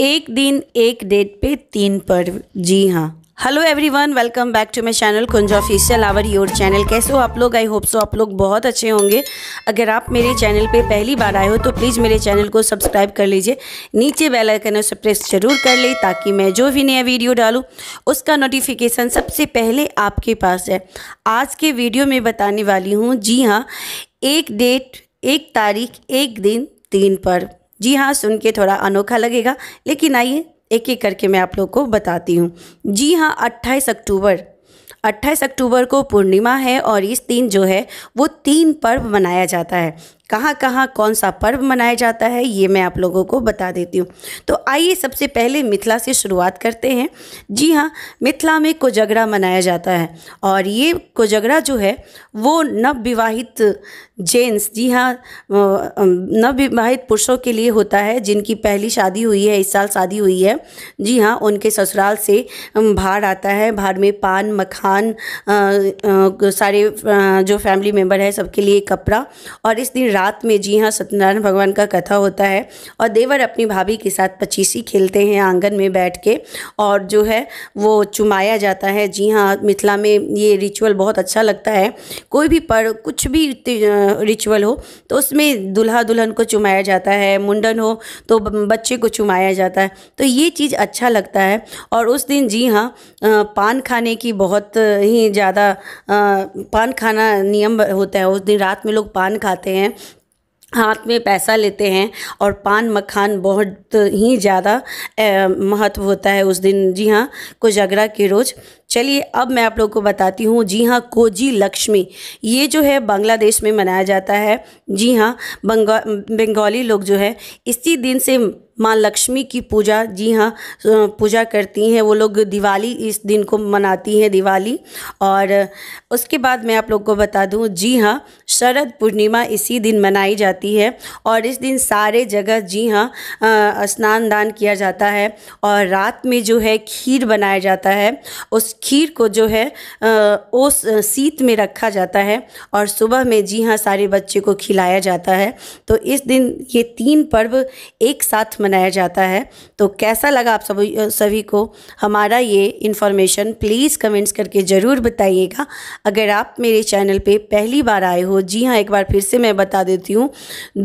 एक दिन एक डेट पे तीन पर्व जी हाँ hello everyone welcome back to my channel Kunj official our your channel कैसे हो आप लोग आई होप सो आप लोग बहुत अच्छे होंगे अगर आप मेरे चैनल पे पहली बार आए हो तो प्लीज़ मेरे चैनल को सब्सक्राइब कर लीजिए नीचे बेल आइकन उसे प्रेस जरूर कर ले ताकि मैं जो भी नया वीडियो डालूँ उसका नोटिफिकेशन सबसे पहले आपके पास है आज के वीडियो में बताने वाली हूँ जी हाँ एक डेट एक तारीख एक दिन तीन पर्व जी हाँ सुन के थोड़ा अनोखा लगेगा लेकिन आइए एक एक करके मैं आप लोग को बताती हूँ जी हाँ अट्ठाईस अक्टूबर 28 अक्टूबर को पूर्णिमा है और इस दिन जो है वो तीन पर्व मनाया जाता है कहाँ कहाँ कौन सा पर्व मनाया जाता है ये मैं आप लोगों को बता देती हूँ तो आइए सबसे पहले मिथिला से शुरुआत करते हैं जी हाँ मिथिला में कोजगरा मनाया जाता है और ये कोजगरा जो है वो नवविवाहित जेंट्स जी हाँ नवविवाहित पुरुषों के लिए होता है जिनकी पहली शादी हुई है इस साल शादी हुई है जी हाँ उनके ससुराल से भाड़ आता है भाड़ में पान मखान आ, आ, सारे जो फैमिली मेम्बर है सबके लिए कपड़ा और इस दिन रात में जी हाँ सत्यनारायण भगवान का कथा होता है और देवर अपनी भाभी के साथ पचीसी खेलते हैं आंगन में बैठ के और जो है वो चुमाया जाता है जी हाँ मिथिला में ये रिचुअल बहुत अच्छा लगता है कोई भी पर्व कुछ भी रिचुअल हो तो उसमें दुल्हा दुल्हन को चुमाया जाता है मुंडन हो तो बच्चे को चुमाया जाता है तो ये चीज़ अच्छा लगता है और उस दिन जी हाँ पान खाने की बहुत ही ज़्यादा पान खाना नियम होता है उस दिन रात में लोग पान खाते हैं हाथ में पैसा लेते हैं और पान मखान बहुत ही ज़्यादा महत्व होता है उस दिन जी हाँ कुजगरा के रोज़ चलिए अब मैं आप लोगों को बताती हूँ जी हाँ कोजी लक्ष्मी ये जो है बांग्लादेश में मनाया जाता है जी हाँ बंगा बंगाली लोग जो है इसी दिन से माँ लक्ष्मी की पूजा जी हाँ पूजा करती हैं वो लोग दिवाली इस दिन को मनाती हैं दिवाली और उसके बाद मैं आप लोग को बता दूँ जी हाँ शरद पूर्णिमा इसी दिन मनाई जाती है और इस दिन सारे जगह जी हाँ स्नान दान किया जाता है और रात में जो है खीर बनाया जाता है उस खीर को जो है ओस सीत में रखा जाता है और सुबह में जी हाँ सारे बच्चे को खिलाया जाता है तो इस दिन ये तीन पर्व एक साथ मनाया जाता है तो कैसा लगा आप सभी सभी को हमारा ये इन्फॉर्मेशन प्लीज़ कमेंट्स करके ज़रूर बताइएगा अगर आप मेरे चैनल पे पहली बार आए हो जी हाँ एक बार फिर से मैं बता देती हूँ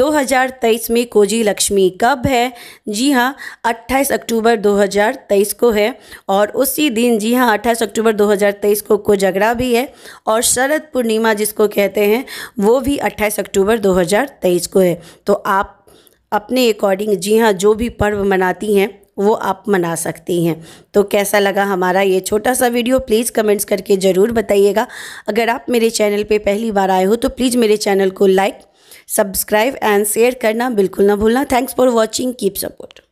2023 में कोजी लक्ष्मी कब है जी हाँ 28 अक्टूबर 2023 को है और उसी दिन जी हाँ 28 अक्टूबर 2023 को को झगड़ा भी है और शरद पूर्णिमा जिसको कहते हैं वो भी 28 अक्टूबर 2023 को है तो आप अपने अकॉर्डिंग जी हाँ जो भी पर्व मनाती हैं वो आप मना सकती हैं तो कैसा लगा हमारा ये छोटा सा वीडियो प्लीज़ कमेंट्स करके ज़रूर बताइएगा अगर आप मेरे चैनल पे पहली बार आए हो तो प्लीज़ मेरे चैनल को लाइक सब्सक्राइब एंड शेयर करना बिल्कुल ना भूलना thanks for watching keep support